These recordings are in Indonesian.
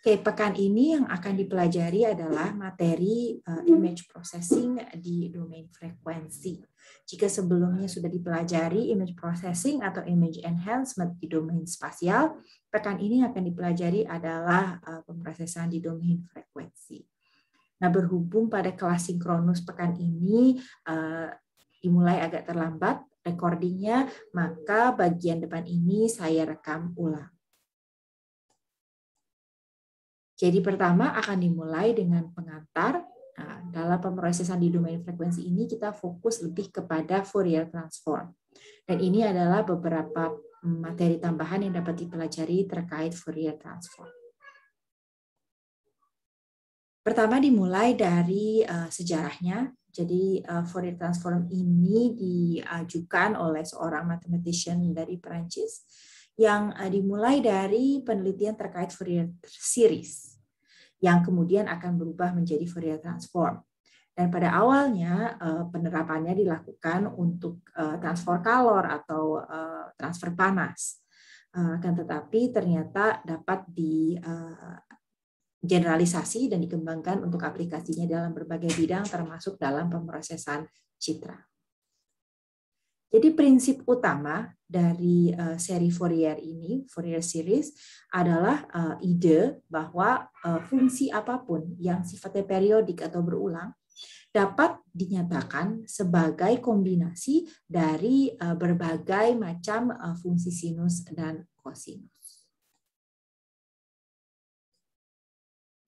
Oke, pekan ini yang akan dipelajari adalah materi uh, image processing di domain frekuensi. Jika sebelumnya sudah dipelajari image processing atau image enhancement di domain spasial, pekan ini yang akan dipelajari adalah uh, pemrosesan di domain frekuensi. Nah, berhubung pada kelas sinkronus pekan ini uh, dimulai agak terlambat recordingnya, maka bagian depan ini saya rekam ulang. Jadi pertama akan dimulai dengan pengantar. Nah, dalam pemrosesan di domain frekuensi ini kita fokus lebih kepada Fourier transform. Dan ini adalah beberapa mm, materi tambahan yang dapat dipelajari terkait Fourier transform. Pertama dimulai dari uh, sejarahnya. Jadi uh, Fourier transform ini diajukan oleh seorang mathematician dari Perancis yang eh, dimulai dari penelitian terkait Fourier series yang kemudian akan berubah menjadi Fourier transform. Dan pada awalnya eh, penerapannya dilakukan untuk eh, transfer kalor atau eh, transfer panas. Kan tetapi ternyata dapat di generalisasi dan dikembangkan untuk aplikasinya dalam berbagai bidang termasuk dalam pemrosesan citra. Jadi prinsip utama dari uh, seri Fourier ini, Fourier series, adalah uh, ide bahwa uh, fungsi apapun yang sifatnya periodik atau berulang dapat dinyatakan sebagai kombinasi dari uh, berbagai macam uh, fungsi sinus dan kosinus.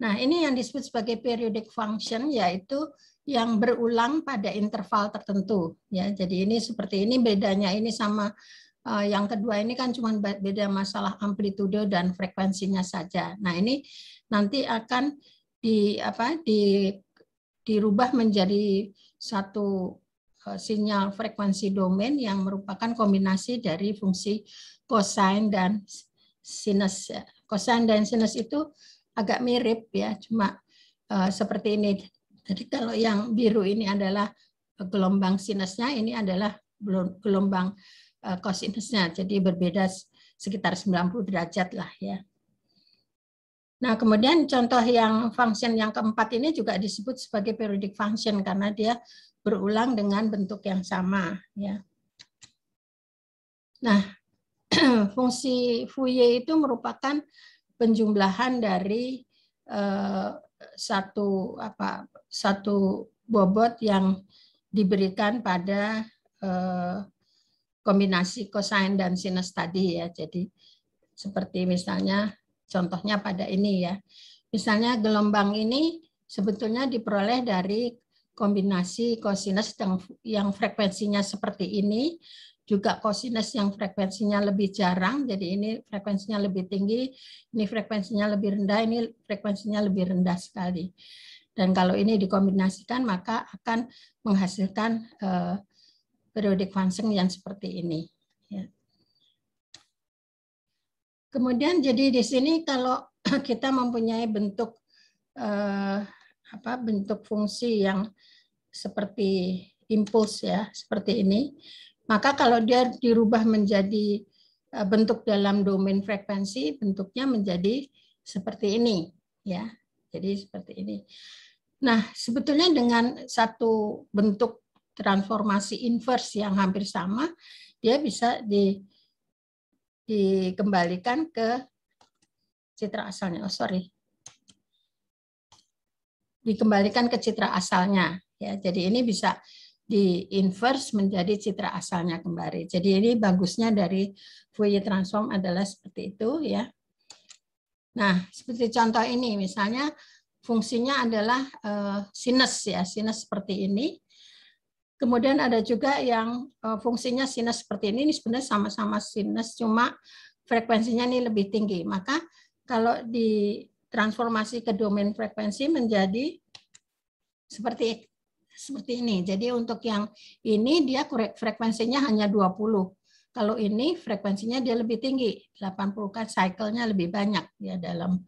Nah, ini yang disebut sebagai periodic function yaitu yang berulang pada interval tertentu ya. Jadi ini seperti ini bedanya ini sama Uh, yang kedua ini kan cuma beda masalah amplitude dan frekuensinya saja. Nah ini nanti akan di apa di dirubah menjadi satu uh, sinyal frekuensi domain yang merupakan kombinasi dari fungsi cosine dan sinus. Ya. Cosine dan sinus itu agak mirip ya, cuma uh, seperti ini. Jadi kalau yang biru ini adalah gelombang sinusnya, ini adalah gelombang kosinusnya, eh, jadi berbeda sekitar 90 derajat lah ya. Nah, kemudian contoh yang function yang keempat ini juga disebut sebagai periodic function karena dia berulang dengan bentuk yang sama ya. Nah, fungsi Fourier itu merupakan penjumlahan dari eh, satu apa satu bobot yang diberikan pada eh, kombinasi cosine dan sinus tadi ya. Jadi seperti misalnya contohnya pada ini ya. Misalnya gelombang ini sebetulnya diperoleh dari kombinasi kosinus yang frekuensinya seperti ini, juga kosinus yang frekuensinya lebih jarang, jadi ini frekuensinya lebih tinggi, ini frekuensinya lebih rendah, ini frekuensinya lebih rendah sekali. Dan kalau ini dikombinasikan maka akan menghasilkan eh, periodik Kwanseng yang seperti ini. Ya. Kemudian jadi di sini kalau kita mempunyai bentuk eh, apa bentuk fungsi yang seperti impuls ya, seperti ini, maka kalau dia dirubah menjadi eh, bentuk dalam domain frekuensi, bentuknya menjadi seperti ini ya. Jadi seperti ini. Nah, sebetulnya dengan satu bentuk transformasi inverse yang hampir sama, dia bisa di, dikembalikan ke citra asalnya. Oh sorry, dikembalikan ke citra asalnya. Ya, jadi ini bisa di inverse menjadi citra asalnya kembali. Jadi ini bagusnya dari Fourier transform adalah seperti itu ya. Nah, seperti contoh ini misalnya fungsinya adalah uh, sinus ya, sinus seperti ini. Kemudian ada juga yang eh, fungsinya sinus seperti ini, ini sebenarnya sama-sama sinus, cuma frekuensinya ini lebih tinggi. Maka kalau di transformasi ke domain frekuensi menjadi seperti seperti ini. Jadi untuk yang ini dia frekuensinya hanya 20. Kalau ini frekuensinya dia lebih tinggi, 80 kan cycle-nya lebih banyak ya dalam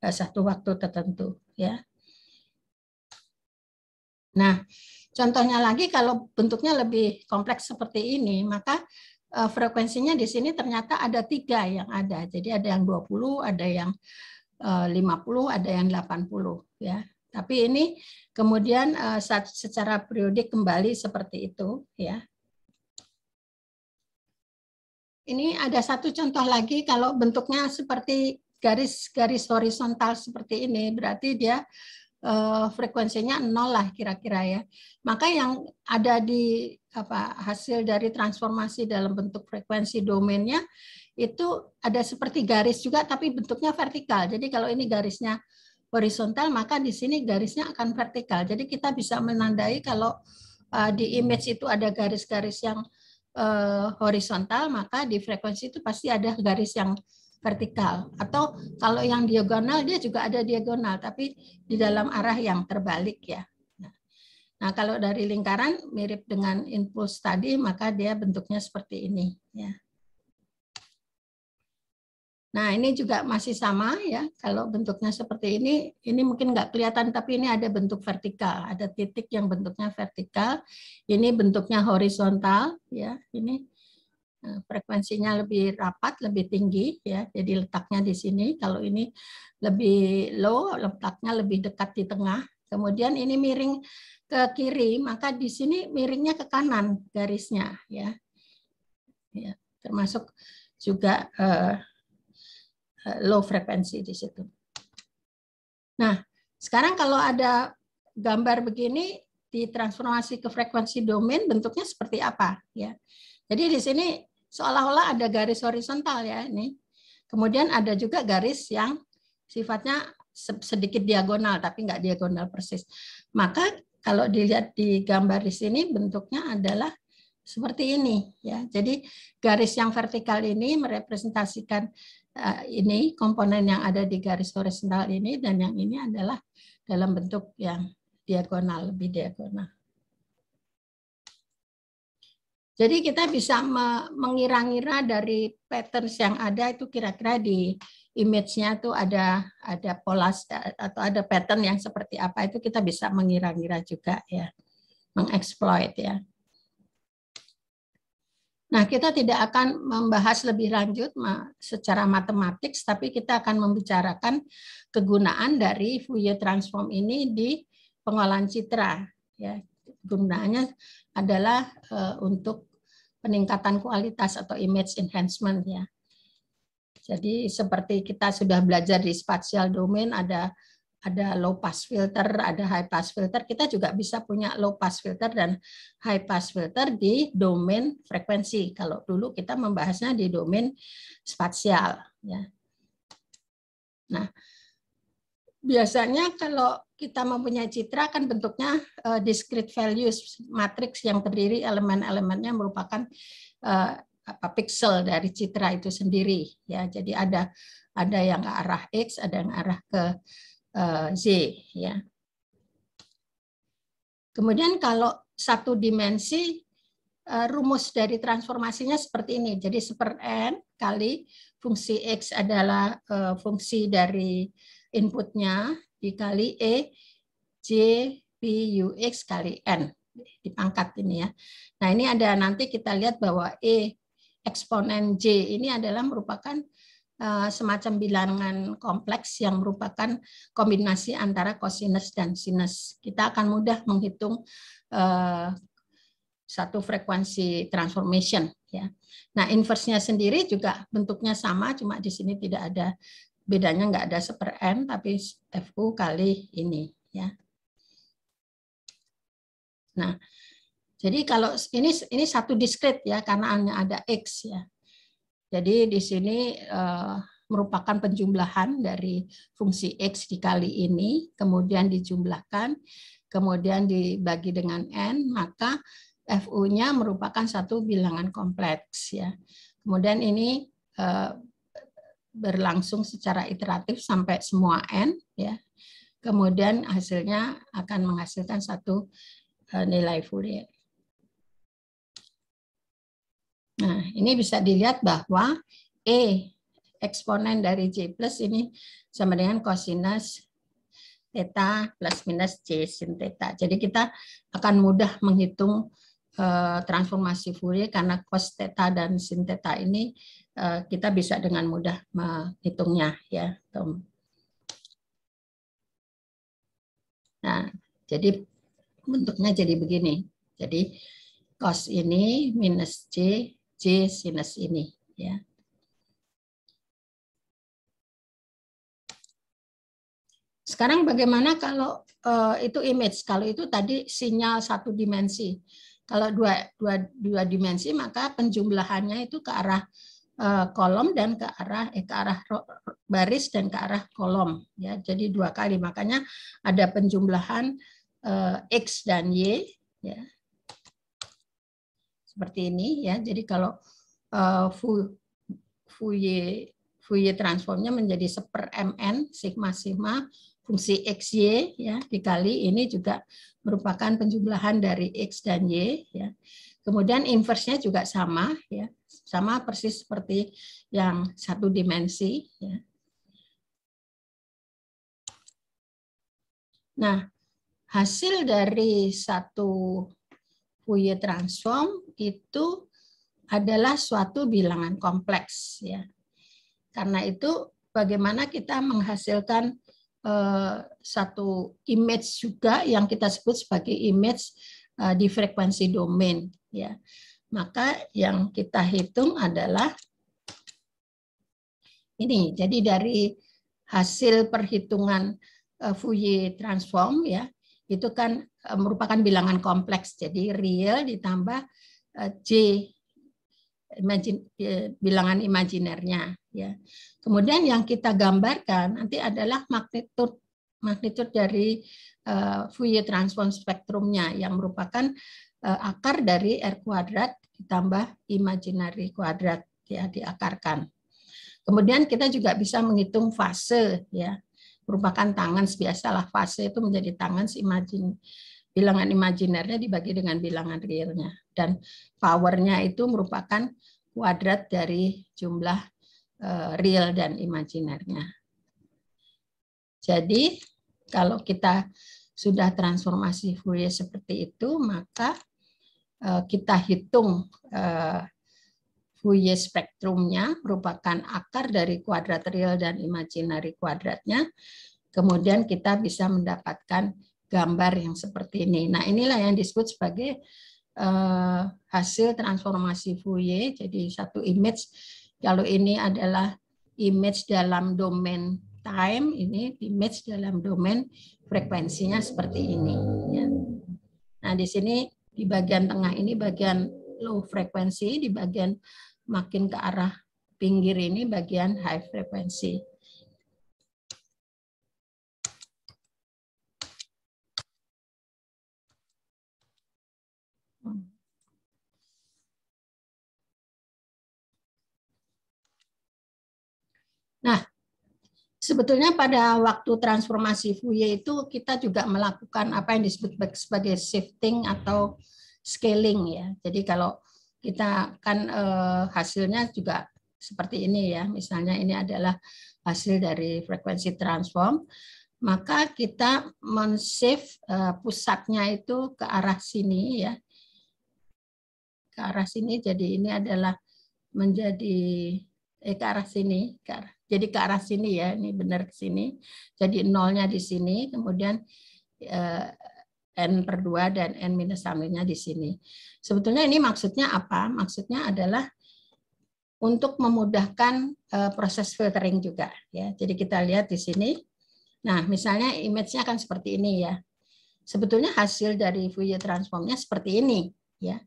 eh, satu waktu tertentu ya. Nah, contohnya lagi kalau bentuknya lebih kompleks seperti ini, maka eh, frekuensinya di sini ternyata ada tiga yang ada. Jadi ada yang 20, ada yang 50, eh, ada yang 80. ya. Tapi ini kemudian eh, secara periodik kembali seperti itu. ya. Ini ada satu contoh lagi kalau bentuknya seperti garis-garis horizontal seperti ini, berarti dia uh, frekuensinya nol lah kira-kira ya. Maka yang ada di apa hasil dari transformasi dalam bentuk frekuensi domainnya itu ada seperti garis juga tapi bentuknya vertikal. Jadi kalau ini garisnya horizontal maka di sini garisnya akan vertikal. Jadi kita bisa menandai kalau uh, di image itu ada garis-garis yang uh, horizontal maka di frekuensi itu pasti ada garis yang vertikal atau kalau yang diagonal dia juga ada diagonal tapi di dalam arah yang terbalik ya. Nah, nah kalau dari lingkaran mirip dengan impuls tadi maka dia bentuknya seperti ini ya. Nah, ini juga masih sama ya. Kalau bentuknya seperti ini, ini mungkin nggak kelihatan, tapi ini ada bentuk vertikal. Ada titik yang bentuknya vertikal. Ini bentuknya horizontal ya. Ini Eh, frekuensinya lebih rapat, lebih tinggi ya. Jadi letaknya di sini. Kalau ini lebih low, letaknya lebih dekat di tengah. Kemudian ini miring ke kiri, maka di sini miringnya ke kanan garisnya ya. ya termasuk juga uh, low frekuensi di situ. Nah, sekarang kalau ada gambar begini ditransformasi ke frekuensi domain bentuknya seperti apa ya. Jadi di sini seolah-olah ada garis horizontal ya ini. Kemudian ada juga garis yang sifatnya sedikit diagonal tapi nggak diagonal persis. Maka kalau dilihat di gambar di sini bentuknya adalah seperti ini ya. Jadi garis yang vertikal ini merepresentasikan uh, ini komponen yang ada di garis horizontal ini dan yang ini adalah dalam bentuk yang diagonal lebih diagonal. Jadi kita bisa mengira-ngira dari patterns yang ada itu kira-kira di image-nya tuh ada ada pola atau ada pattern yang seperti apa itu kita bisa mengira-ngira juga ya, mengeksploit ya. Nah, kita tidak akan membahas lebih lanjut secara matematik, tapi kita akan membicarakan kegunaan dari Fourier transform ini di pengolahan citra. Ya, gunanya adalah eh, untuk peningkatan kualitas atau image enhancement ya. Jadi seperti kita sudah belajar di spatial domain ada ada low pass filter, ada high pass filter, kita juga bisa punya low pass filter dan high pass filter di domain frekuensi. Kalau dulu kita membahasnya di domain spatial ya. Nah, biasanya kalau kita mempunyai citra kan bentuknya uh, discrete values matrix yang terdiri elemen-elemennya merupakan uh, apa pixel dari citra itu sendiri ya jadi ada ada yang ke arah x ada yang arah ke uh, z ya kemudian kalau satu dimensi uh, rumus dari transformasinya seperti ini jadi seper n kali fungsi x adalah uh, fungsi dari inputnya dikali E J P U X kali N dipangkat ini ya. Nah ini ada nanti kita lihat bahwa E eksponen J ini adalah merupakan eh, semacam bilangan kompleks yang merupakan kombinasi antara kosinus dan sinus. Kita akan mudah menghitung eh, satu frekuensi transformation. Ya. Nah, inversnya sendiri juga bentuknya sama, cuma di sini tidak ada bedanya nggak ada seper m tapi fu kali ini ya. Nah, jadi kalau ini ini satu diskrit ya karena hanya ada x ya. Jadi di sini uh, merupakan penjumlahan dari fungsi x dikali ini, kemudian dijumlahkan, kemudian dibagi dengan n, maka fu-nya merupakan satu bilangan kompleks ya. Kemudian ini uh, berlangsung secara iteratif sampai semua n ya kemudian hasilnya akan menghasilkan satu e, nilai Fourier. Nah, ini bisa dilihat bahwa E eksponen dari J plus ini sama dengan kosinus theta plus minus J sin theta. Jadi kita akan mudah menghitung e, transformasi Fourier karena cos theta dan sin theta ini Eh, kita bisa dengan mudah menghitungnya ya Tom. Nah, jadi bentuknya jadi begini. Jadi cos ini minus c, c sinus ini ya. Sekarang bagaimana kalau uh, itu image? Kalau itu tadi sinyal satu dimensi. Kalau dua, dua, dua dimensi maka penjumlahannya itu ke arah Eh, kolom dan ke arah eh, ke arah baris dan ke arah kolom ya jadi dua kali makanya ada penjumlahan eh, x dan y ya seperti ini ya jadi kalau eh, fu Fourier Fourier transformnya menjadi seper mn sigma sigma fungsi xy ya dikali ini juga merupakan penjumlahan dari x dan y ya Kemudian inverse-nya juga sama, ya, sama persis seperti yang satu dimensi. Ya. Nah, hasil dari satu Fourier transform itu adalah suatu bilangan kompleks, ya. Karena itu bagaimana kita menghasilkan eh, satu image juga yang kita sebut sebagai image Eh, di frekuensi domain ya. Maka yang kita hitung adalah ini. Jadi dari hasil perhitungan eh, Fourier transform ya, itu kan eh, merupakan bilangan kompleks. Jadi real ditambah J bilangan imajinernya ya. Kemudian yang kita gambarkan nanti adalah magnitude magnitude dari uh, Fourier transform spektrumnya yang merupakan uh, akar dari R kuadrat ditambah imaginary kuadrat ya diakarkan. Kemudian kita juga bisa menghitung fase ya. Merupakan tangan biasalah fase itu menjadi tangan imagin bilangan imajinernya dibagi dengan bilangan realnya dan powernya itu merupakan kuadrat dari jumlah eh, real dan imajinernya. Jadi kalau kita sudah transformasi Fourier seperti itu, maka eh, kita hitung eh, Fourier spektrumnya merupakan akar dari kuadrat real dan imaginary kuadratnya. Kemudian kita bisa mendapatkan gambar yang seperti ini. Nah, inilah yang disebut sebagai eh, hasil transformasi Fourier. Jadi satu image, kalau ini adalah image dalam domain time ini di match dalam domain frekuensinya seperti ini. Ya. Nah di sini di bagian tengah ini bagian low frekuensi, di bagian makin ke arah pinggir ini bagian high frekuensi. Nah, Sebetulnya pada waktu transformasi Fuye itu kita juga melakukan apa yang disebut sebagai shifting atau scaling ya. Jadi kalau kita kan eh, hasilnya juga seperti ini ya. Misalnya ini adalah hasil dari frekuensi transform, maka kita men-shift eh, pusatnya itu ke arah sini ya. Ke arah sini jadi ini adalah menjadi eh, ke arah sini, ke arah jadi ke arah sini ya, ini benar ke sini. Jadi nolnya di sini, kemudian eh, N per 2 dan N minus sampingnya di sini. Sebetulnya ini maksudnya apa? Maksudnya adalah untuk memudahkan eh, proses filtering juga. ya. Jadi kita lihat di sini. Nah, misalnya image-nya akan seperti ini ya. Sebetulnya hasil dari Fourier transformnya seperti ini. ya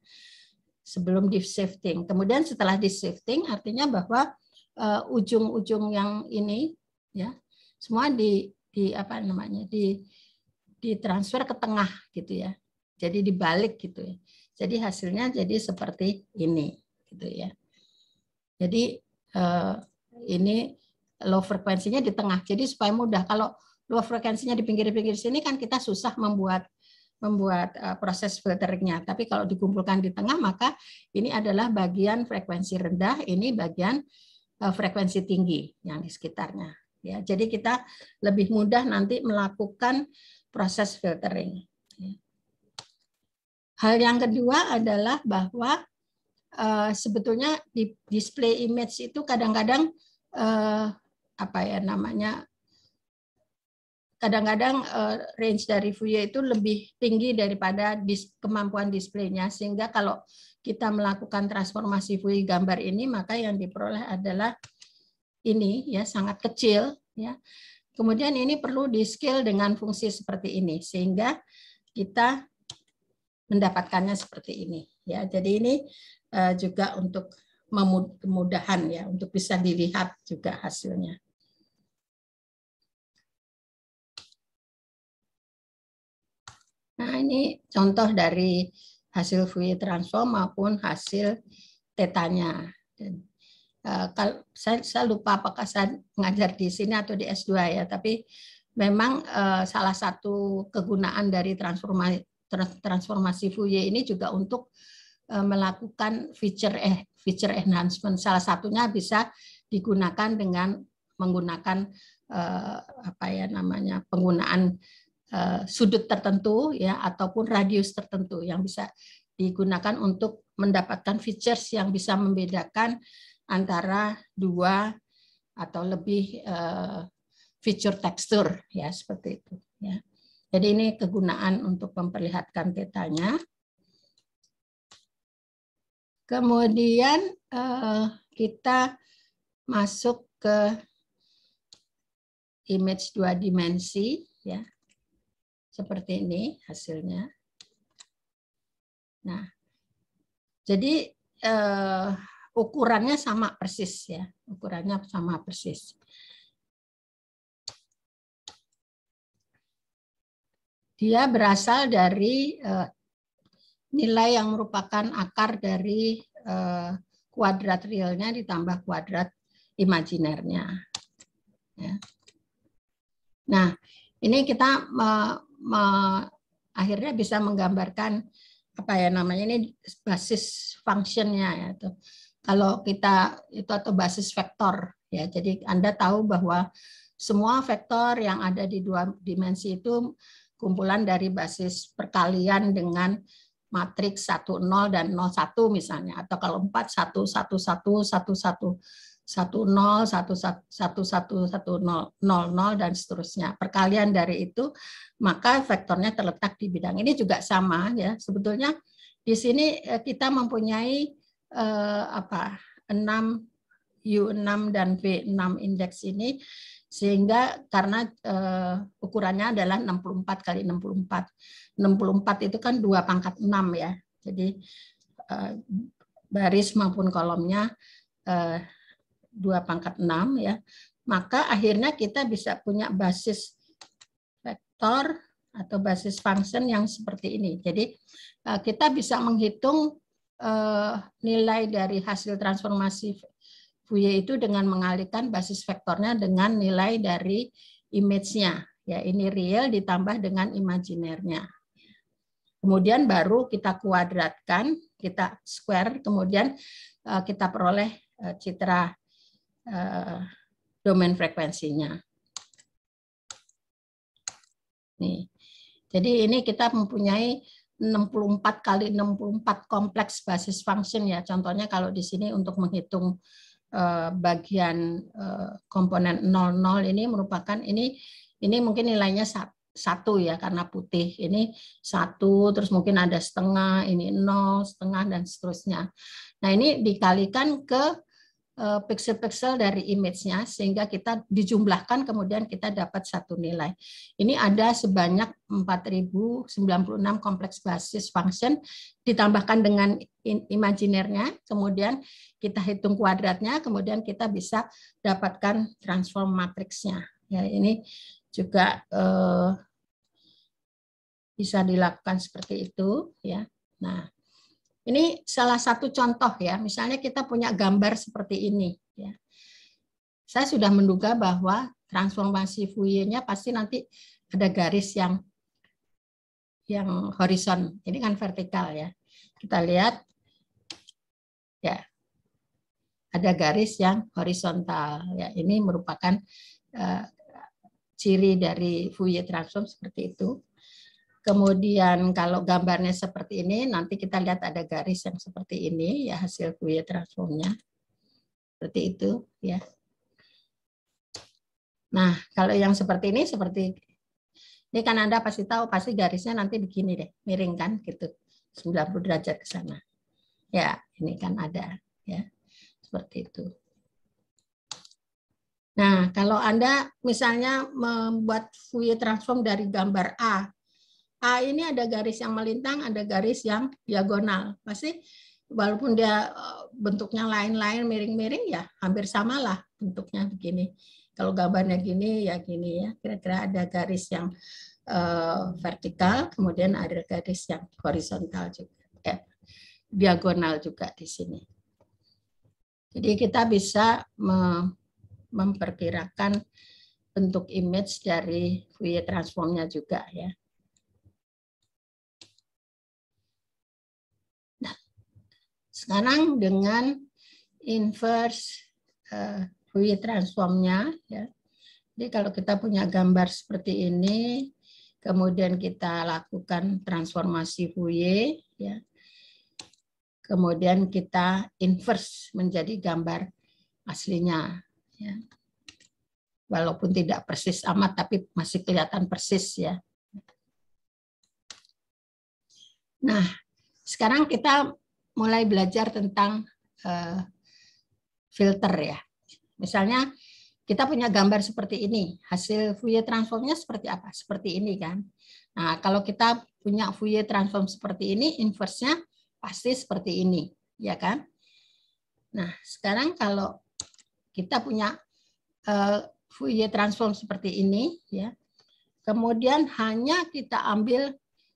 sebelum di shifting. Kemudian setelah di shifting artinya bahwa Eh, ujung-ujung yang ini ya semua di di apa namanya di ditransfer ke tengah gitu ya jadi dibalik gitu ya jadi hasilnya jadi seperti ini gitu ya jadi uh, ini low frekuensinya di tengah jadi supaya mudah kalau low frekuensinya di pinggir-pinggir sini kan kita susah membuat membuat uh, proses filternya, Tapi kalau dikumpulkan di tengah maka ini adalah bagian frekuensi rendah, ini bagian Eh, frekuensi tinggi yang di sekitarnya. Ya, jadi kita lebih mudah nanti melakukan proses filtering. Ya. Hal yang kedua adalah bahwa eh, sebetulnya di display image itu kadang-kadang eh, apa ya namanya kadang-kadang range dari Fourier itu lebih tinggi daripada dis kemampuan displaynya sehingga kalau kita melakukan transformasi fui gambar ini maka yang diperoleh adalah ini ya sangat kecil ya. Kemudian ini perlu di scale dengan fungsi seperti ini sehingga kita mendapatkannya seperti ini ya. Jadi ini eh, juga untuk kemudahan ya untuk bisa dilihat juga hasilnya. Nah, ini contoh dari hasil Fourier transform maupun hasil tetanya. Eh, Kalau saya, lupa apakah saya mengajar di sini atau di S2 ya, tapi memang eh, salah satu kegunaan dari transformasi transformasi Fourier ini juga untuk eh, melakukan feature eh feature enhancement salah satunya bisa digunakan dengan menggunakan apa ya namanya penggunaan Eh, sudut tertentu ya ataupun radius tertentu yang bisa digunakan untuk mendapatkan features yang bisa membedakan antara dua atau lebih uh, fitur tekstur ya seperti itu ya. Jadi ini kegunaan untuk memperlihatkan petanya. Kemudian uh, kita masuk ke image dua dimensi ya seperti ini hasilnya. Nah, jadi uh, ukurannya sama persis ya, ukurannya sama persis. Dia berasal dari uh, nilai yang merupakan akar dari uh, kuadrat realnya ditambah kuadrat imajinernya. Ya. Nah, ini kita me, akhirnya bisa menggambarkan apa ya namanya ini basis functionnya ya itu Kalau kita itu atau basis vektor ya. Jadi Anda tahu bahwa semua vektor yang ada di dua dimensi itu kumpulan dari basis perkalian dengan matriks satu nol dan nol satu misalnya atau kalau 4 satu satu satu satu 1 satu nol nol nol dan seterusnya. Perkalian dari itu maka vektornya terletak di bidang ini juga sama ya. Sebetulnya di sini eh, kita mempunyai eh, apa? 6 U6 dan V6 indeks ini sehingga karena eh, ukurannya adalah 64 kali 64. 64 itu kan dua pangkat 6 ya. Jadi eh, baris maupun kolomnya eh, 2 pangkat 6 ya, maka akhirnya kita bisa punya basis vektor atau basis function yang seperti ini. Jadi eh, kita bisa menghitung eh, nilai dari hasil transformasi Fourier itu dengan mengalihkan basis vektornya dengan nilai dari image-nya. Ya, ini real ditambah dengan imajinernya. Kemudian baru kita kuadratkan, kita square, kemudian eh, kita peroleh citra uh, domain frekuensinya. Nih. Jadi ini kita mempunyai 64 kali 64 kompleks basis function ya. Contohnya kalau di sini untuk menghitung eh, bagian eh, komponen 00 ini merupakan ini ini mungkin nilainya satu ya karena putih ini satu terus mungkin ada setengah ini nol setengah dan seterusnya. Nah ini dikalikan ke Eh, pixel-pixel dari image-nya sehingga kita dijumlahkan kemudian kita dapat satu nilai. Ini ada sebanyak 4096 kompleks basis function ditambahkan dengan imaginernya, kemudian kita hitung kuadratnya, kemudian kita bisa dapatkan transform matrix-nya. Ya, ini juga eh, bisa dilakukan seperti itu ya. Nah, ini salah satu contoh ya, misalnya kita punya gambar seperti ini. Ya. Saya sudah menduga bahwa transformasi Fourier-nya pasti nanti ada garis yang yang horizon. Ini kan vertikal ya. Kita lihat ya. Ada garis yang horizontal ya. Ini merupakan uh, ciri dari Fourier transform seperti itu. Kemudian kalau gambarnya seperti ini, nanti kita lihat ada garis yang seperti ini, ya hasil Fourier transformnya. Seperti itu, ya. Nah, kalau yang seperti ini, seperti ini kan Anda pasti tahu, pasti garisnya nanti begini deh, miring kan, gitu. 90 derajat ke sana. Ya, ini kan ada, ya. Seperti itu. Nah, kalau Anda misalnya membuat Fourier transform dari gambar A A ini ada garis yang melintang, ada garis yang diagonal. Pasti walaupun dia eh, bentuknya lain-lain, miring-miring ya hampir samalah bentuknya begini. Kalau gambarnya gini ya gini ya. Kira-kira ada garis yang uh, vertikal, kemudian ada garis yang horizontal juga. Eh, diagonal juga di sini. Jadi kita bisa memperkirakan bentuk image dari Fourier transformnya juga ya. Sekarang dengan inverse uh, eh, Fourier transformnya, ya. jadi kalau kita punya gambar seperti ini, kemudian kita lakukan transformasi Fourier, ya. kemudian kita inverse menjadi gambar aslinya. Ya. Walaupun tidak persis amat, tapi masih kelihatan persis ya. Nah, sekarang kita mulai belajar tentang uh, filter ya. Misalnya kita punya gambar seperti ini, hasil Fourier transformnya seperti apa? Seperti ini kan. Nah, kalau kita punya Fourier transform seperti ini, inverse-nya pasti seperti ini, ya kan? Nah, sekarang kalau kita punya uh, Fourier transform seperti ini, ya. Kemudian hanya kita ambil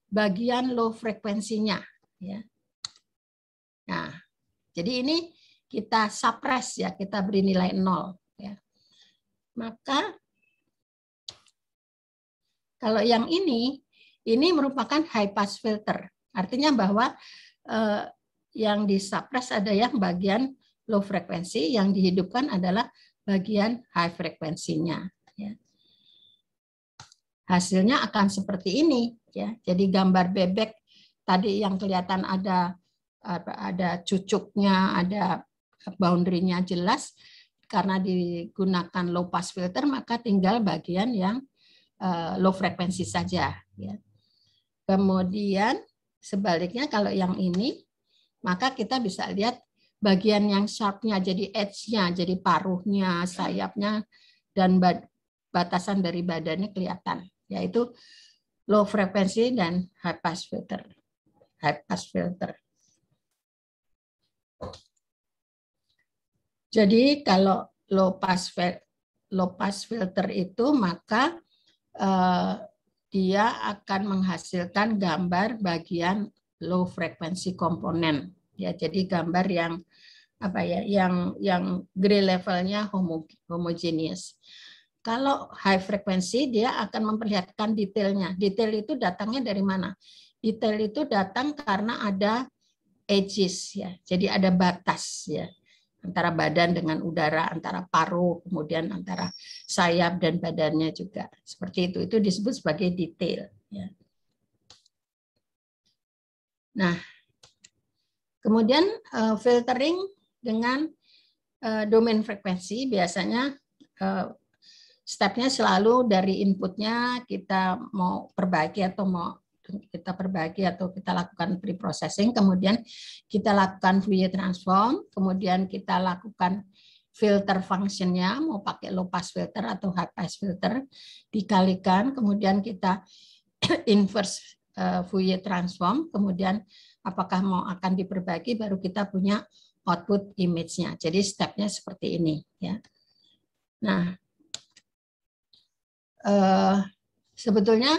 bagian low frekuensinya, ya. Nah, jadi ini kita suppress ya, kita beri nilai nol. Ya. Maka kalau yang ini, ini merupakan high pass filter. Artinya bahwa eh, yang suppress ada yang bagian low frekuensi, yang dihidupkan adalah bagian high frekuensinya. Ya. Hasilnya akan seperti ini. ya. Jadi gambar bebek tadi yang kelihatan ada ada cucuknya, ada boundary-nya jelas karena digunakan low pass filter maka tinggal bagian yang eh, low frekuensi saja ya. Kemudian sebaliknya kalau yang ini maka kita bisa lihat bagian yang sharp-nya jadi edge-nya, jadi paruhnya, sayapnya dan batasan dari badannya kelihatan yaitu low frekuensi dan high pass filter. High pass filter. Jadi kalau low pass low pass filter itu maka eh, dia akan menghasilkan gambar bagian low frequency komponen ya jadi gambar yang apa ya yang yang gray levelnya homo, homogeneous. Kalau high frequency dia akan memperlihatkan detailnya. Detail itu datangnya dari mana? Detail itu datang karena ada edges ya. Jadi ada batas ya antara badan dengan udara, antara paru, kemudian antara sayap dan badannya juga. Seperti itu. Itu disebut sebagai detail ya. Nah, kemudian eh, filtering dengan eh, domain frekuensi biasanya eh, stepnya selalu dari inputnya kita mau perbaiki atau mau kita perbaiki atau kita lakukan pre-processing, kemudian kita lakukan Fourier transform, kemudian kita lakukan filter functionnya, mau pakai low pass filter atau high pass filter, dikalikan, kemudian kita inverse eh, Fourier transform, kemudian apakah mau akan diperbaiki, baru kita punya output image-nya. Jadi stepnya seperti ini. ya. Nah, eh, sebetulnya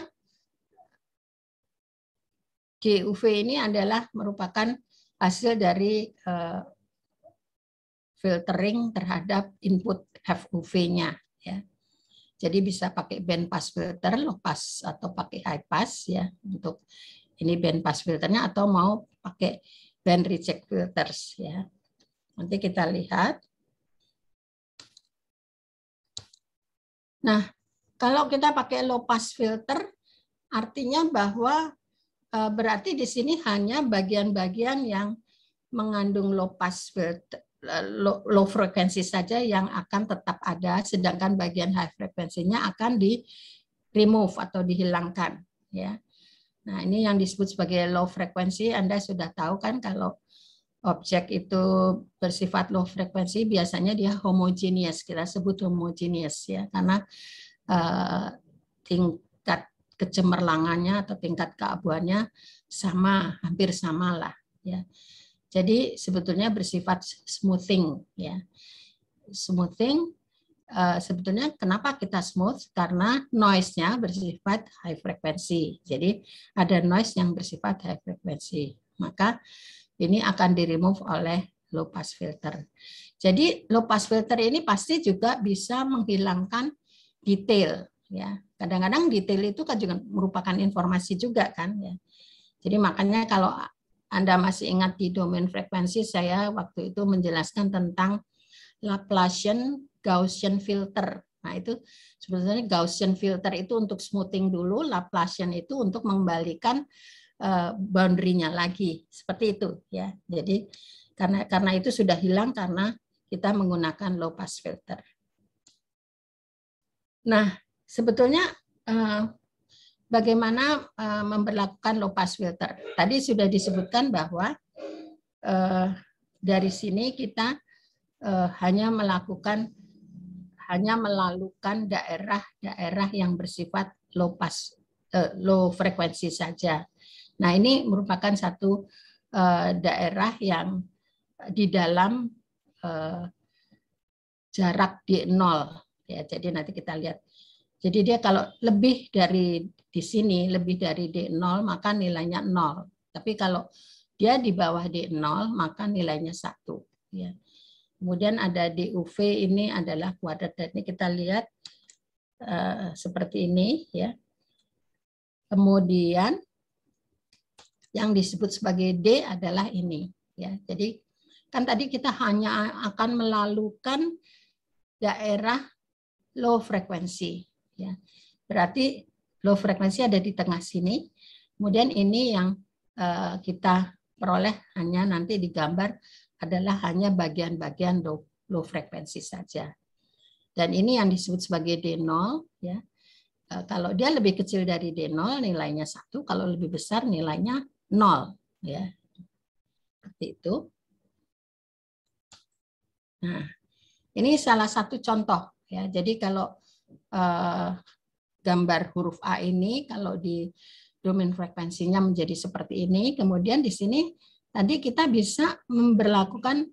GUV ini adalah merupakan hasil dari uh, filtering terhadap input FUV-nya. Ya. Jadi bisa pakai band pass filter, low pass atau pakai high pass ya untuk ini band pass filternya atau mau pakai band reject filters ya. Nanti kita lihat. Nah, kalau kita pakai low pass filter artinya bahwa Eh, berarti di sini hanya bagian-bagian yang mengandung low pass filter, eh, low, low frekuensi saja yang akan tetap ada, sedangkan bagian high frekuensinya akan di remove atau dihilangkan. Ya, nah ini yang disebut sebagai low frekuensi. Anda sudah tahu kan kalau objek itu bersifat low frekuensi biasanya dia homogeneous, kita sebut homogeneous ya, karena uh, ting kecemerlangannya atau tingkat keabuannya sama, hampir sama lah. Ya. Jadi sebetulnya bersifat smoothing. Ya. Smoothing eh, sebetulnya kenapa kita smooth? Karena noise-nya bersifat high frequency. Jadi ada noise yang bersifat high frequency. Maka ini akan di remove oleh low pass filter. Jadi low pass filter ini pasti juga bisa menghilangkan detail ya kadang-kadang detail itu kan juga merupakan informasi juga kan ya jadi makanya kalau anda masih ingat di domain frekuensi saya waktu itu menjelaskan tentang Laplacian Gaussian filter nah itu sebenarnya Gaussian filter itu untuk smoothing dulu Laplacian itu untuk mengembalikan uh, eh, boundary-nya lagi seperti itu ya jadi karena karena itu sudah hilang karena kita menggunakan low pass filter. Nah, sebetulnya uh, bagaimana uh, memperlakukan low pass filter. Tadi sudah disebutkan bahwa uh, dari sini kita uh, hanya melakukan hanya melalukan daerah-daerah yang bersifat low pass uh, low frekuensi saja. Nah, ini merupakan satu uh, daerah yang di dalam uh, jarak di nol ya. Jadi nanti kita lihat jadi dia kalau lebih dari di sini, lebih dari D0, maka nilainya 0. Tapi kalau dia di bawah D0, maka nilainya 1. Ya. Kemudian ada DUV ini adalah kuadrat. Ini kita lihat uh, seperti ini. ya. Kemudian yang disebut sebagai D adalah ini. ya. Jadi kan tadi kita hanya akan melalukan daerah low frekuensi ya. Berarti low frekuensi ada di tengah sini. Kemudian ini yang uh, kita peroleh hanya nanti digambar adalah hanya bagian-bagian low, low frekuensi saja. Dan ini yang disebut sebagai D0 ya. Eh, kalau dia lebih kecil dari D0 nilainya satu, kalau lebih besar nilainya nol ya. Seperti itu. Nah, ini salah satu contoh ya. Jadi kalau uh, gambar huruf A ini kalau di domain frekuensinya menjadi seperti ini. Kemudian di sini tadi kita bisa memberlakukan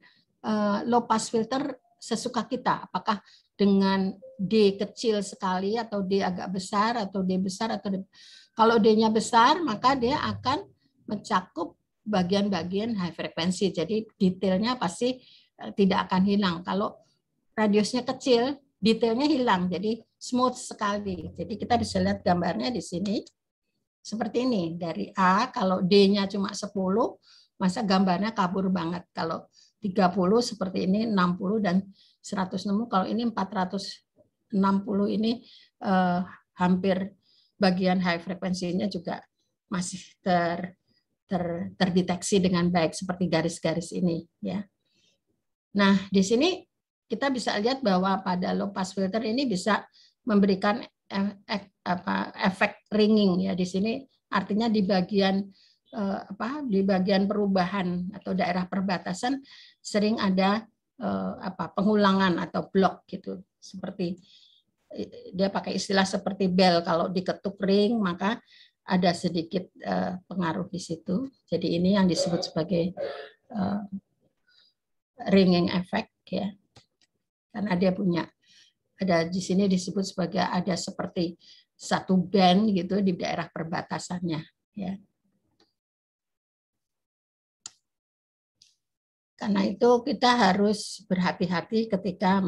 uh, low pass filter sesuka kita. Apakah dengan D kecil sekali atau D agak besar atau D besar atau D... kalau D-nya besar maka dia akan mencakup bagian-bagian high frekuensi. Jadi detailnya pasti eh, tidak akan hilang. Kalau radiusnya kecil detailnya hilang, jadi smooth sekali. Jadi kita bisa lihat gambarnya di sini seperti ini dari A kalau D-nya cuma 10 masa gambarnya kabur banget kalau 30 seperti ini 60 dan nemu. kalau ini 460 ini eh, hampir bagian high frekuensinya juga masih ter, ter terdeteksi dengan baik seperti garis-garis ini ya. Nah, di sini kita bisa lihat bahwa pada low pass filter ini bisa memberikan efek, eh, eh, apa, efek ringing ya di sini artinya di bagian eh, apa di bagian perubahan atau daerah perbatasan sering ada eh, apa pengulangan atau blok gitu seperti eh, dia pakai istilah seperti bell kalau diketuk ring maka ada sedikit eh, pengaruh di situ jadi ini yang disebut sebagai ringing effect ya karena dia punya ada di sini disebut sebagai ada seperti satu band gitu di daerah perbatasannya ya. Karena itu kita harus berhati-hati ketika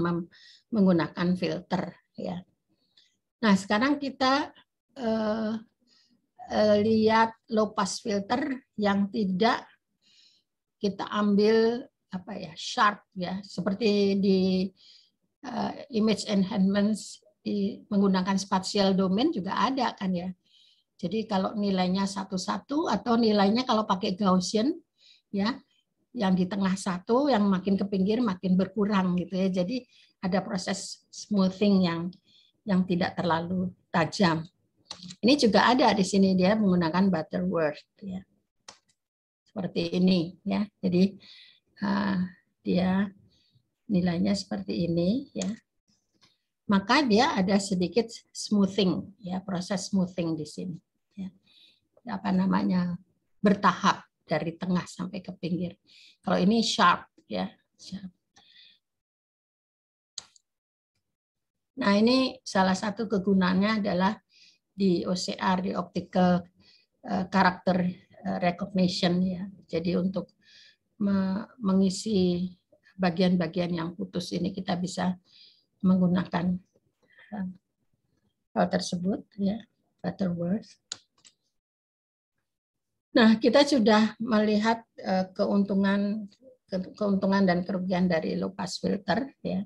menggunakan filter ya. Nah, sekarang kita eh, eh, lihat low pass filter yang tidak kita ambil apa ya sharp ya seperti di uh, image enhancements di, menggunakan spatial domain juga ada kan ya. Jadi kalau nilainya satu-satu atau nilainya kalau pakai Gaussian ya yang di tengah satu yang makin ke pinggir makin berkurang gitu ya. Jadi ada proses smoothing yang yang tidak terlalu tajam. Ini juga ada di sini dia menggunakan Butterworth ya. Seperti ini ya. Jadi Ah, dia nilainya seperti ini ya. Maka dia ada sedikit smoothing ya, proses smoothing di sini ya. Apa namanya? bertahap dari tengah sampai ke pinggir. Kalau ini sharp ya, sharp. Nah, ini salah satu kegunaannya adalah di OCR di optical eh, Character eh, recognition ya. Jadi untuk mengisi bagian-bagian yang putus ini kita bisa menggunakan eh, hal tersebut ya Butterworth. Nah, kita sudah melihat eh, keuntungan keuntungan dan kerugian dari low pass filter ya.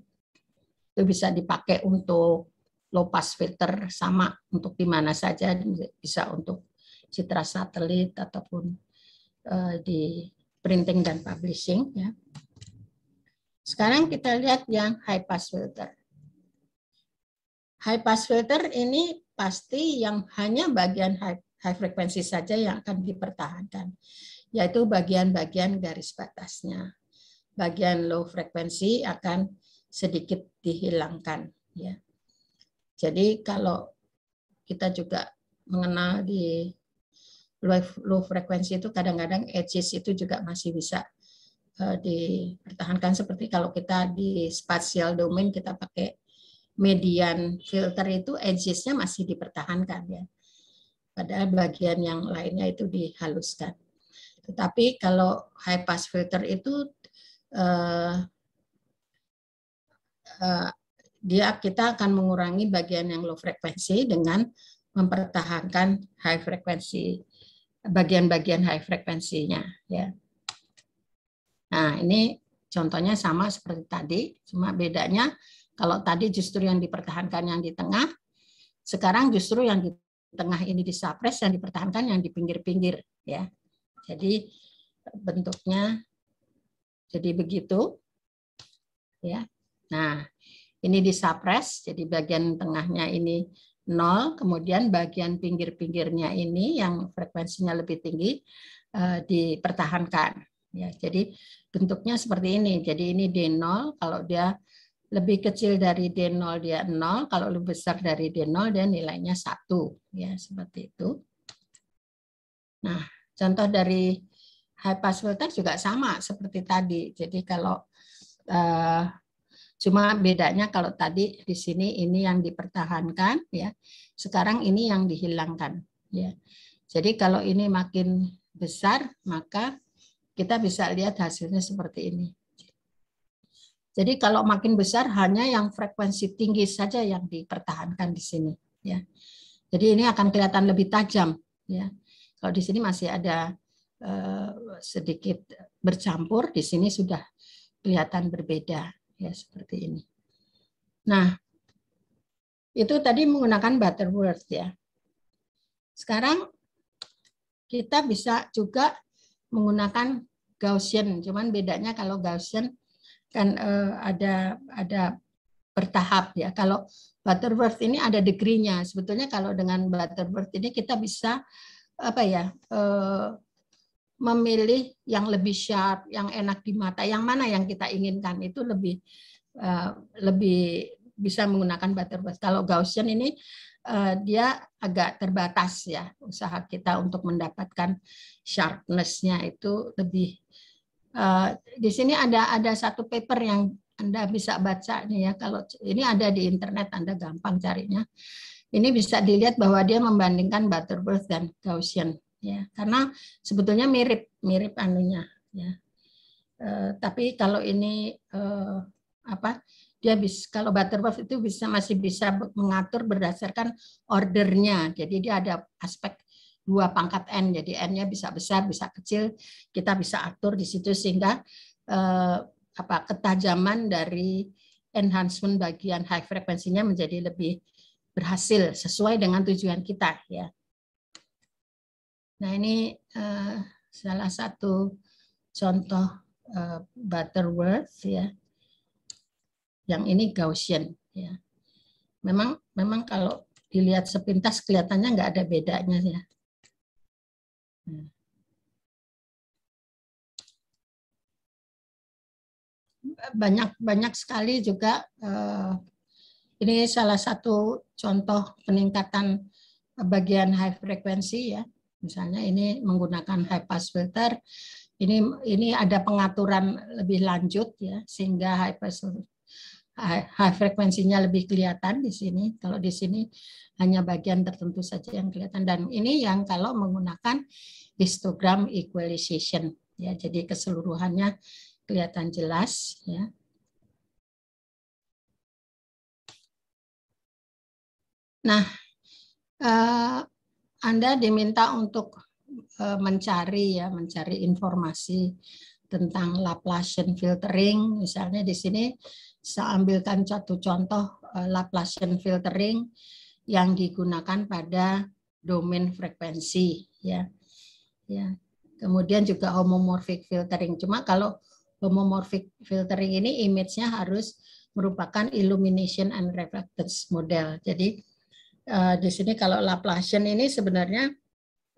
Itu bisa dipakai untuk low pass filter sama untuk di mana saja bisa untuk citra satelit ataupun eh, di printing dan publishing. Ya. Sekarang kita lihat yang high pass filter. High pass filter ini pasti yang hanya bagian high, high frequency saja yang akan dipertahankan, yaitu bagian-bagian garis batasnya. Bagian low frekuensi akan sedikit dihilangkan. Ya. Jadi kalau kita juga mengenal di low, low frekuensi itu kadang-kadang edges itu juga masih bisa uh, dipertahankan seperti kalau kita di spatial domain kita pakai median filter itu edgesnya masih dipertahankan ya. Padahal bagian yang lainnya itu dihaluskan. Tetapi kalau high pass filter itu uh, uh, dia kita akan mengurangi bagian yang low frekuensi dengan mempertahankan high frekuensi bagian-bagian high frekuensinya ya. Nah, ini contohnya sama seperti tadi, cuma bedanya kalau tadi justru yang dipertahankan yang di tengah, sekarang justru yang di tengah ini disapres yang dipertahankan yang di pinggir-pinggir ya. Jadi bentuknya jadi begitu ya. Nah, ini disapres jadi bagian tengahnya ini 0, kemudian bagian pinggir-pinggirnya ini yang frekuensinya lebih tinggi uh, dipertahankan. Ya, jadi bentuknya seperti ini. Jadi ini D0, kalau dia lebih kecil dari D0 dia 0, kalau lebih besar dari D0 dia nilainya 1. Ya, seperti itu. Nah, contoh dari high pass filter juga sama seperti tadi. Jadi kalau uh, Cuma bedanya kalau tadi di sini ini yang dipertahankan ya. Sekarang ini yang dihilangkan ya. Jadi kalau ini makin besar maka kita bisa lihat hasilnya seperti ini. Jadi kalau makin besar hanya yang frekuensi tinggi saja yang dipertahankan di sini ya. Jadi ini akan kelihatan lebih tajam ya. Kalau di sini masih ada eh, sedikit bercampur, di sini sudah kelihatan berbeda ya seperti ini. Nah, itu tadi menggunakan Butterworth ya. Sekarang kita bisa juga menggunakan Gaussian, cuman bedanya kalau Gaussian kan eh, ada ada bertahap ya. Kalau Butterworth ini ada degree-nya. Sebetulnya kalau dengan Butterworth ini kita bisa apa ya eh, memilih yang lebih sharp, yang enak di mata, yang mana yang kita inginkan itu lebih uh, lebih bisa menggunakan butterburst. Kalau Gaussian ini uh, dia agak terbatas ya usaha kita untuk mendapatkan sharpnessnya itu lebih uh, di sini ada ada satu paper yang anda bisa baca nih ya kalau ini ada di internet Anda gampang carinya. Ini bisa dilihat bahwa dia membandingkan Butterworth dan Gaussian ya karena sebetulnya mirip mirip anunya ya e, tapi kalau ini e, apa dia bisa kalau butterworth itu bisa masih bisa mengatur berdasarkan ordernya jadi dia ada aspek dua pangkat n jadi n-nya bisa besar bisa kecil kita bisa atur di situ sehingga eh, apa ketajaman dari enhancement bagian high frekuensinya menjadi lebih berhasil sesuai dengan tujuan kita ya Nah ini eh, salah satu contoh eh, Butterworth ya. Yang ini Gaussian ya. Memang memang kalau dilihat sepintas kelihatannya nggak ada bedanya ya. Hmm. banyak banyak sekali juga eh, ini salah satu contoh peningkatan bagian high frequency ya Misalnya ini menggunakan high pass filter, ini ini ada pengaturan lebih lanjut ya sehingga high pass high frekuensinya lebih kelihatan di sini. Kalau di sini hanya bagian tertentu saja yang kelihatan dan ini yang kalau menggunakan histogram equalization ya. Jadi keseluruhannya kelihatan jelas ya. Nah, eh, anda diminta untuk e, mencari ya, mencari informasi tentang Laplacian filtering. Misalnya di sini saya ambilkan satu contoh e, Laplacian filtering yang digunakan pada domain frekuensi ya. Ya. Kemudian juga homomorphic filtering. Cuma kalau homomorphic filtering ini image-nya harus merupakan illumination and reflectance model. Jadi Eh, di sini kalau Laplacian ini sebenarnya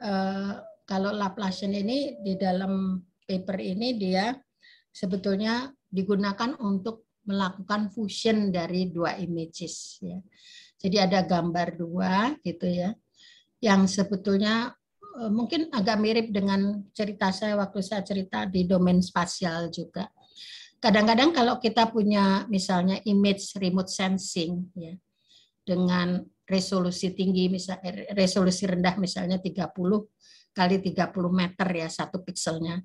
uh, kalau Laplacian ini di dalam paper ini dia sebetulnya digunakan untuk melakukan fusion dari dua images ya. Jadi ada gambar dua gitu ya yang sebetulnya eh, mungkin agak mirip dengan cerita saya waktu saya cerita di domain spasial juga. Kadang-kadang kalau kita punya misalnya image remote sensing ya dengan resolusi tinggi misalnya er, resolusi rendah misalnya 30 kali 30 meter ya satu pikselnya.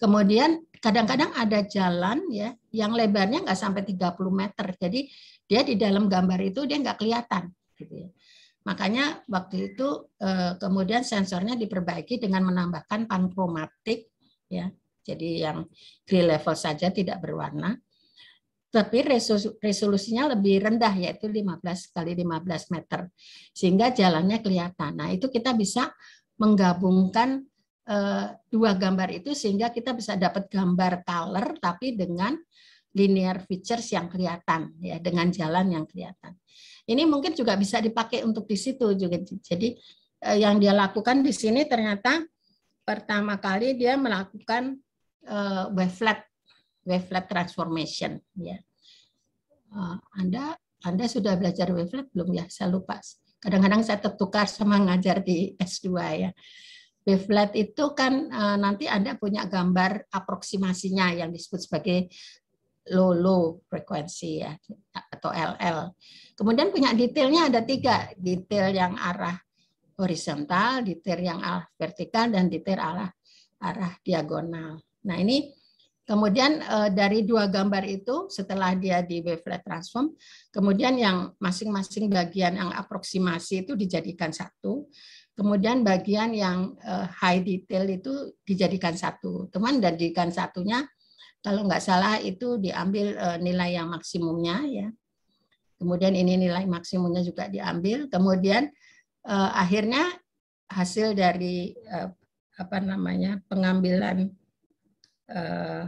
Kemudian kadang-kadang ada jalan ya yang lebarnya nggak sampai 30 meter. Jadi dia di dalam gambar itu dia nggak kelihatan gitu ya. Makanya waktu itu eh, kemudian sensornya diperbaiki dengan menambahkan panchromatic ya. Jadi yang grey level saja tidak berwarna tapi resolusinya lebih rendah yaitu 15 kali 15 meter sehingga jalannya kelihatan. Nah, itu kita bisa menggabungkan eh, dua gambar itu sehingga kita bisa dapat gambar color tapi dengan linear features yang kelihatan ya dengan jalan yang kelihatan. Ini mungkin juga bisa dipakai untuk di situ juga. Jadi eh, yang dia lakukan di sini ternyata pertama kali dia melakukan eh, wavelet wavelet transformation ya. Eh, Anda Anda sudah belajar wavelet belum ya? Saya lupa. Kadang-kadang saya tertukar sama ngajar di S2 ya. Wavelet itu kan eh, nanti Anda punya gambar aproksimasinya yang disebut sebagai low low frekuensi ya atau LL. Kemudian punya detailnya ada tiga, detail yang arah horizontal, detail yang arah vertikal dan detail arah arah diagonal. Nah ini Kemudian eh, dari dua gambar itu setelah dia di wavelet transform, kemudian yang masing-masing bagian yang aproksimasi itu dijadikan satu, kemudian bagian yang eh, high detail itu dijadikan satu. Teman dan jadikan satunya kalau nggak salah itu diambil eh, nilai yang maksimumnya ya. Kemudian ini nilai maksimumnya juga diambil, kemudian akhirnya hasil dari apa namanya pengambilan Eh,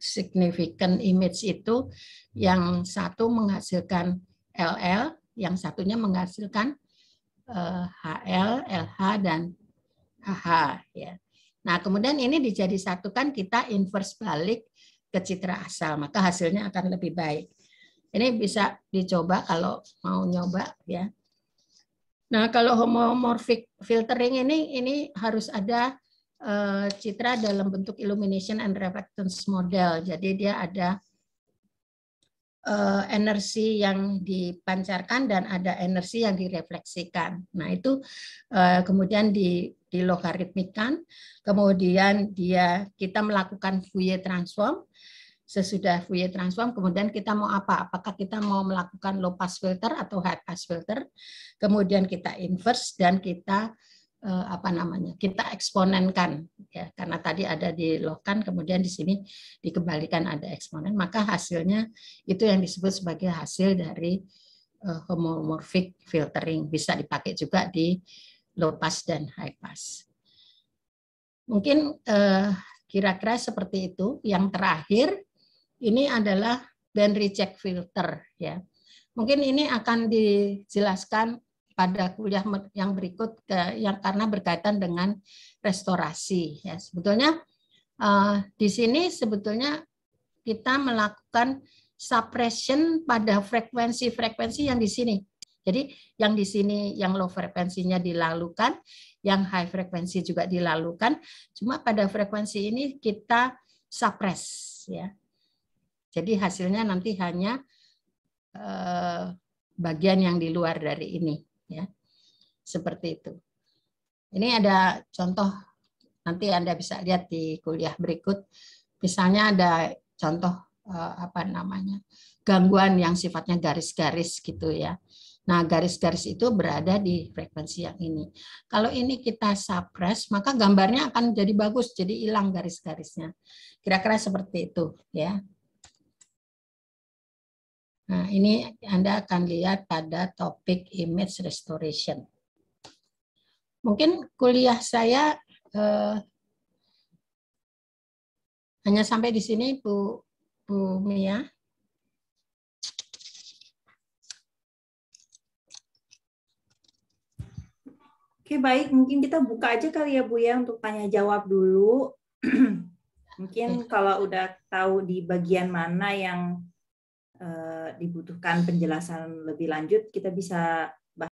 significant image itu hmm. yang satu menghasilkan LL, yang satunya menghasilkan HL, eh, LH dan HH ya. Nah, kemudian ini dijadi satukan kita inverse balik ke citra asal, maka hasilnya akan lebih baik. Ini bisa dicoba kalau mau nyoba ya. Nah, kalau homomorphic filtering ini ini harus ada Eh, citra dalam bentuk illumination and reflectance model. Jadi dia ada eh, energi yang dipancarkan dan ada energi yang direfleksikan. Nah itu eh, kemudian di dilogaritmikan, kemudian dia kita melakukan Fourier transform. Sesudah Fourier transform, kemudian kita mau apa? Apakah kita mau melakukan low pass filter atau high pass filter? Kemudian kita inverse dan kita eh, apa namanya kita eksponenkan ya karena tadi ada di lokan kemudian di sini dikembalikan ada eksponen maka hasilnya itu yang disebut sebagai hasil dari eh, homomorphic filtering bisa dipakai juga di low pass dan high pass mungkin eh, kira-kira eh, seperti itu yang terakhir ini adalah band reject filter ya mungkin ini akan dijelaskan pada kuliah yang berikut ke, yang karena berkaitan dengan restorasi ya sebetulnya uh, di sini sebetulnya kita melakukan suppression pada frekuensi-frekuensi yang di sini jadi yang di sini yang low frekuensinya dilalukan, yang high frekuensi juga dilalukan. Cuma pada frekuensi ini kita suppress ya. Jadi hasilnya nanti hanya uh, bagian yang di luar dari ini ya seperti itu ini ada contoh nanti anda bisa lihat di kuliah berikut misalnya ada contoh eh, apa namanya gangguan yang sifatnya garis-garis gitu ya. Nah, garis-garis itu berada di frekuensi yang ini. Kalau ini kita suppress, maka gambarnya akan jadi bagus, jadi hilang garis-garisnya. Kira-kira seperti itu ya. Nah, ini Anda akan lihat pada topik image restoration. Mungkin kuliah saya eh, hanya sampai di sini, Bu, Bu Mia. Oke, baik. Mungkin kita buka aja kali ya, Bu, ya, untuk tanya jawab dulu. Mungkin kalau udah tahu di bagian mana yang Eh, dibutuhkan penjelasan lebih lanjut, kita bisa